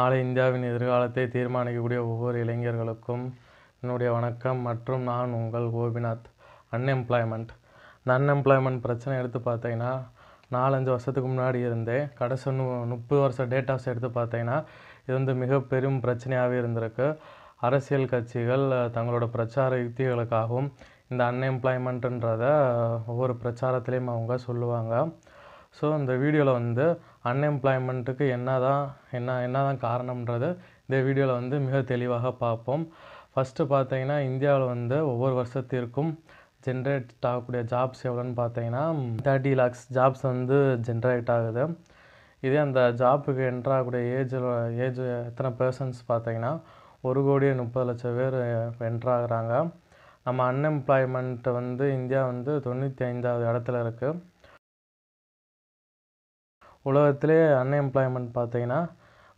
நாளை இந்தியாவின் எதிர்காலத்தை தீர்மானிக்கக்கூடிய ஒவ்வொரு இளைஞர்களுக்கும் என்னுடைய வணக்கம் மற்றும் நான் உங்கள் கோபிநாத் அன்எம்ப்ளாய்மெண்ட் இந்த அன்எம்ப்ளாய்மெண்ட் பிரச்சனை எடுத்து பார்த்தீங்கன்னா நாலஞ்சு வருஷத்துக்கு முன்னாடி இருந்தே கடைசி முப்பது வருஷம் டேட்டாஸ் எடுத்து பார்த்தீங்கன்னா இது வந்து மிக பெரும் பிரச்சனையாகவே இருந்திருக்கு அரசியல் கட்சிகள் தங்களோட பிரச்சார யுக்திகளுக்காகவும் இந்த அன்எம்ப்ளாய்மெண்ட்டுன்றத ஒவ்வொரு பிரச்சாரத்துலேயும் அவங்க சொல்லுவாங்க ஸோ இந்த வீடியோவில் வந்து அன்எம்ப்ளாய்மெண்ட்டுக்கு என்ன தான் என்ன என்ன தான் காரணம்ன்றது இந்த வீடியோவில் வந்து மிக தெளிவாக பார்ப்போம் ஃபஸ்ட்டு பார்த்தீங்கன்னா இந்தியாவில் வந்து ஒவ்வொரு வருஷத்திற்கும் ஜென்ரேட் ஆகக்கூடிய ஜாப்ஸ் எவ்வளோன்னு பார்த்தீங்கன்னா தேர்ட்டி லேக்ஸ் ஜாப்ஸ் வந்து ஜென்ரேட் ஆகுது இதே அந்த ஜாப்புக்கு என்ட்ராகக்கூடிய ஏஜில் ஏஜ் எத்தனை பர்சன்ஸ் பார்த்தீங்கன்னா ஒரு கோடி முப்பது லட்சம் பேர் என்ட்ராகிறாங்க நம்ம அன்எம்ப்ளாய்மெண்ட்டை வந்து இந்தியா வந்து தொண்ணூற்றி ஐந்தாவது இடத்துல இருக்குது உலகத்திலே அன்எம்ப்ளாய்மெண்ட் பார்த்தீங்கன்னா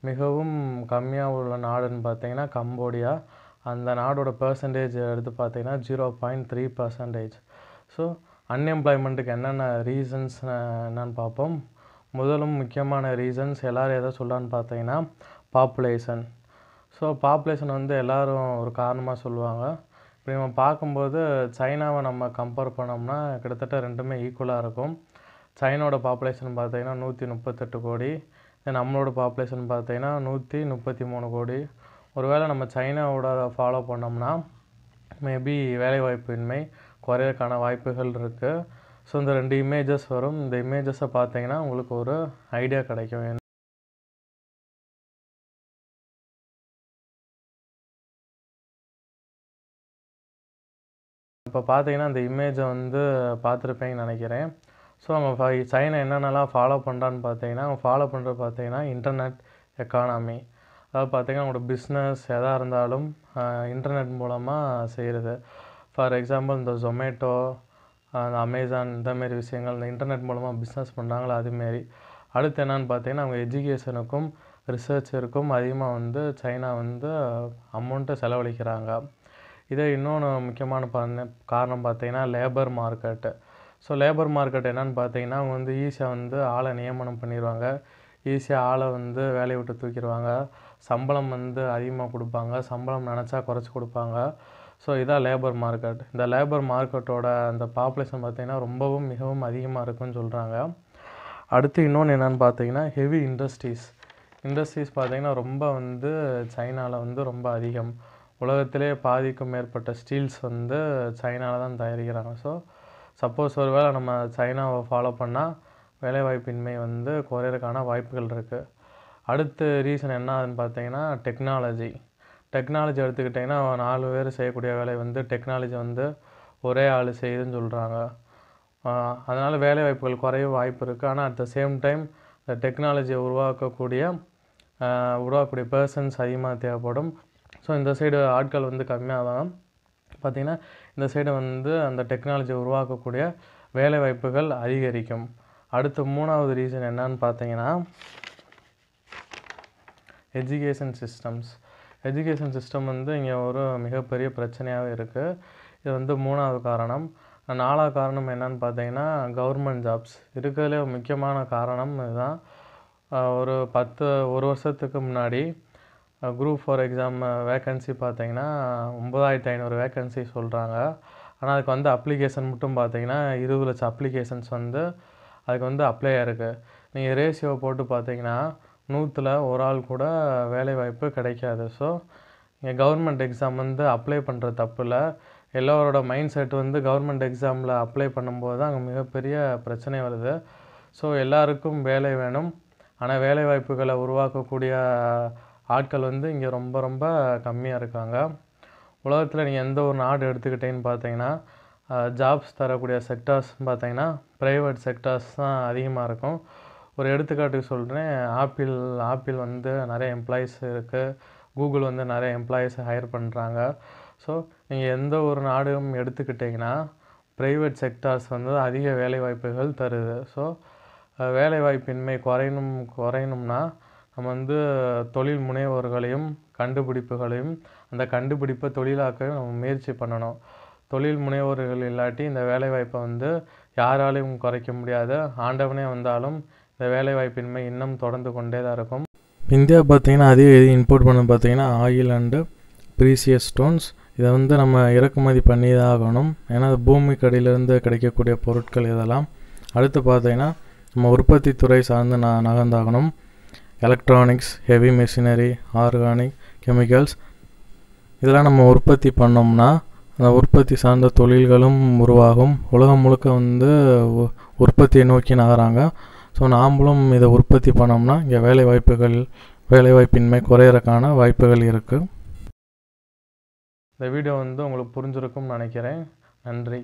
மிகவும் கம்மியாக உள்ள நாடுன்னு பார்த்தீங்கன்னா கம்போடியா அந்த நாடோட பர்சன்டேஜ் எடுத்து பார்த்தீங்கன்னா zero point three percentage so அன்எம்ப்ளாய்மெண்ட்டுக்கு என்னென்ன ரீசன்ஸ் என்னன்னு பார்ப்போம் முதலும் முக்கியமான ரீசன்ஸ் எல்லோரும் எதை சொல்லான்னு பார்த்தீங்கன்னா பாப்புலேஷன் ஸோ பாப்புலேஷன் வந்து எல்லோரும் ஒரு காரணமாக சொல்லுவாங்க இப்போ நம்ம பார்க்கும்போது சைனாவை நம்ம கம்பேர் பண்ணோம்னா கிட்டத்தட்ட ரெண்டுமே ஈக்குவலாக இருக்கும் சைனோட பாப்புலேஷன் பார்த்தீங்கன்னா நூற்றி முப்பத்தெட்டு கோடி நம்மளோட பாப்புலேஷன் பார்த்தீங்கன்னா நூற்றி முப்பத்தி மூணு கோடி ஒருவேளை நம்ம சைனாவோட ஃபாலோ பண்ணோம்னா மேபி வேலைவாய்ப்பின்மை குறையறதுக்கான வாய்ப்புகள் இருக்குது ஸோ இந்த ரெண்டு இமேஜஸ் வரும் இந்த இமேஜஸை பார்த்தீங்கன்னா உங்களுக்கு ஒரு ஐடியா கிடைக்கும் இப்போ பார்த்தீங்கன்னா இந்த இமேஜை வந்து பார்த்துருப்பேன்னு நினைக்கிறேன் ஸோ நம்ம சைனா என்னென்னலாம் ஃபாலோ பண்ணுறான்னு பார்த்தீங்கன்னா அவங்க ஃபாலோ பண்ணுறது பார்த்தீங்கன்னா இன்டர்நெட் எக்கானமி அதாவது பார்த்திங்கன்னா அவங்களோட பிஸ்னஸ் எதாக இருந்தாலும் இன்டர்நெட் மூலமாக செய்கிறது ஃபார் எக்ஸாம்பிள் இந்த ஜொமேட்டோ அந்த அமேசான் இந்தமாரி விஷயங்கள் இந்த இன்டர்நெட் மூலமாக பிஸ்னஸ் பண்ணுறாங்களோ அதுமாரி அடுத்து என்னென்னு பார்த்தீங்கன்னா அவங்க எஜுகேஷனுக்கும் ரிசர்ச்சருக்கும் அதிகமாக வந்து சைனா வந்து அமௌண்ட்டை செலவழிக்கிறாங்க இதே இன்னொன்று முக்கியமான காரணம் பார்த்தீங்கன்னா labour market so labour market என்னென்னு பார்த்தீங்கன்னா அவங்க வந்து ஈஸியாக வந்து ஆளை நியமனம் பண்ணிடுவாங்க ஈஸியாக ஆளை வந்து வேலையை விட்டு தூக்கிடுவாங்க சம்பளம் வந்து அதிகமாக கொடுப்பாங்க சம்பளம் நினச்சா குறைச்சி கொடுப்பாங்க ஸோ இதான் லேபர் மார்க்கெட் இந்த லேபர் மார்க்கெட்டோட அந்த பாப்புலேஷன் பார்த்திங்கன்னா ரொம்பவும் மிகவும் அதிகமாக இருக்குன்னு சொல்கிறாங்க அடுத்து இன்னொன்று என்னென்னு பார்த்தீங்கன்னா ஹெவி இண்டஸ்ட்ரீஸ் இண்டஸ்ட்ரீஸ் பார்த்திங்கன்னா ரொம்ப வந்து சைனாவில் வந்து ரொம்ப அதிகம் உலகத்திலே பாதிக்கும் மேற்பட்ட ஸ்டீல்ஸ் வந்து சைனாவில் தான் தயாரிக்கிறாங்க ஸோ சப்போஸ் ஒரு வேளை நம்ம சைனாவை ஃபாலோ பண்ணால் வேலைவாய்ப்பின்மை வந்து குறையிறதுக்கான வாய்ப்புகள் இருக்குது அடுத்து ரீசன் என்னதுன்னு பார்த்தீங்கன்னா டெக்னாலஜி டெக்னாலஜி எடுத்துக்கிட்டிங்கன்னா நாலு பேர் செய்யக்கூடிய வேலை வந்து டெக்னாலஜி வந்து ஒரே ஆள் செய்யுதுன்னு சொல்கிறாங்க அதனால் வேலை வாய்ப்புகள் குறைய வாய்ப்பு இருக்குது ஆனால் அட் த சேம் டைம் இந்த டெக்னாலஜியை உருவாக்கக்கூடிய உருவாக்கக்கூடிய பர்சன்ஸ் அதிகமாக தேவைப்படும் ஸோ இந்த சைடு ஆட்கள் வந்து கம்மியாக தான் பார்த்திங்கன்னா இந்த சைடு வந்து அந்த டெக்னாலஜி உருவாக்கக்கூடிய வேலைவாய்ப்புகள் அதிகரிக்கும் அடுத்து மூணாவது ரீசன் என்னன்னு பார்த்தீங்கன்னா எஜுகேஷன் சிஸ்டம்ஸ் எஜுகேஷன் சிஸ்டம் வந்து இங்கே ஒரு மிகப்பெரிய பிரச்சனையாக இருக்குது இது வந்து மூணாவது காரணம் நாலாவது காரணம் என்னன்னு பார்த்தீங்கன்னா கவர்மெண்ட் ஜாப்ஸ் இருக்கிறதுலே முக்கியமான காரணம் இதுதான் ஒரு பத்து ஒரு வருஷத்துக்கு முன்னாடி குரூப் ஃபார் எக்ஸாம் வேக்கன்சி பார்த்தீங்கன்னா ஒம்பதாயிரத்து ஐநூறு வேக்கன்சி சொல்கிறாங்க ஆனால் அதுக்கு வந்து அப்ளிகேஷன் மட்டும் பார்த்தீங்கன்னா இருபது லட்சம் அப்ளிகேஷன்ஸ் வந்து அதுக்கு வந்து அப்ளை ஆயிருக்கு நீங்கள் ரேஷியோ போட்டு பார்த்தீங்கன்னா நூற்றில் ஒரு ஆள் கூட வேலைவாய்ப்பு கிடைக்காது ஸோ இங்கே கவர்மெண்ட் எக்ஸாம் வந்து அப்ளை பண்ணுற தப்பில் எல்லோரோட மைண்ட் செட் வந்து கவர்மெண்ட் எக்ஸாமில் அப்ளை பண்ணும்போது தான் அங்கே மிகப்பெரிய பிரச்சனை வருது ஸோ எல்லாருக்கும் வேலை வேணும் ஆனால் வேலை வாய்ப்புகளை உருவாக்கக்கூடிய ஆட்கள் வந்து இங்கே ரொம்ப ரொம்ப கம்மியாக இருக்காங்க உலகத்தில் நீங்கள் எந்த ஒரு நாடு எடுத்துக்கிட்டேன்னு பார்த்தீங்கன்னா ஜாப்ஸ் தரக்கூடிய செக்டார்ஸ் பார்த்தீங்கன்னா ப்ரைவேட் செக்டார்ஸ் தான் அதிகமாக இருக்கும் ஒரு எடுத்துக்காட்டுக்கு சொல்கிறேன் ஆப்பிள் ஆப்பிள் வந்து நிறைய எம்ப்ளாயீஸ் இருக்குது கூகுள் வந்து நிறைய எம்ப்ளாயீஸ் ஹையர் பண்ணுறாங்க ஸோ நீங்கள் எந்த ஒரு நாடும் எடுத்துக்கிட்டிங்கன்னா ப்ரைவேட் செக்டார்ஸ் வந்து அதிக வேலை வாய்ப்புகள் தருது ஸோ வேலைவாய்ப்பின்மை குறையணும் குறையணும்னா நம்ம வந்து தொழில் முனைவோர்களையும் கண்டுபிடிப்புகளையும் அந்த கண்டுபிடிப்பை தொழிலாக்க நம்ம முயற்சி பண்ணணும் தொழில் முனைவோர்கள் இல்லாட்டி இந்த வேலைவாய்ப்பை வந்து யாராலையும் குறைக்க முடியாது ஆண்டவனே வந்தாலும் இந்த வேலைவாய்ப்பின்மை இன்னும் தொடர்ந்து கொண்டே தான் இருக்கும் இந்தியா பார்த்திங்கன்னா அதே இம்போர்ட் பண்ண பார்த்திங்கன்னா ஆயில் அண்டு ப்ரீசியஸ் ஸ்டோன்ஸ் இதை வந்து நம்ம இறக்குமதி பண்ணி தான் ஆகணும் ஏன்னா அது பூமி கடையிலேருந்து கிடைக்கக்கூடிய பொருட்கள் இதெல்லாம் அடுத்து பார்த்திங்கன்னா நம்ம உற்பத்தி துறை சார்ந்து நான் நகர்ந்தாகணும் electronics heavy machinery organic chemicals இதெல்லாம் நம்ம உற்பத்தி பண்ணோம்னா அந்த உற்பத்தி சார்ந்த தொழில்களும் உருவாகும் உலகம் முழுக்க வந்து உற்பத்தியை நோக்கி நகராங்க ஸோ நாம்ளும் இதை உற்பத்தி பண்ணோம்னா இங்கே வேலை வாய்ப்புகள் வேலை வாய்ப்பின்மை குறையிறக்கான வாய்ப்புகள் இருக்குது இந்த வீடியோ வந்து உங்களுக்கு புரிஞ்சிருக்கும்னு நினைக்கிறேன் நன்றி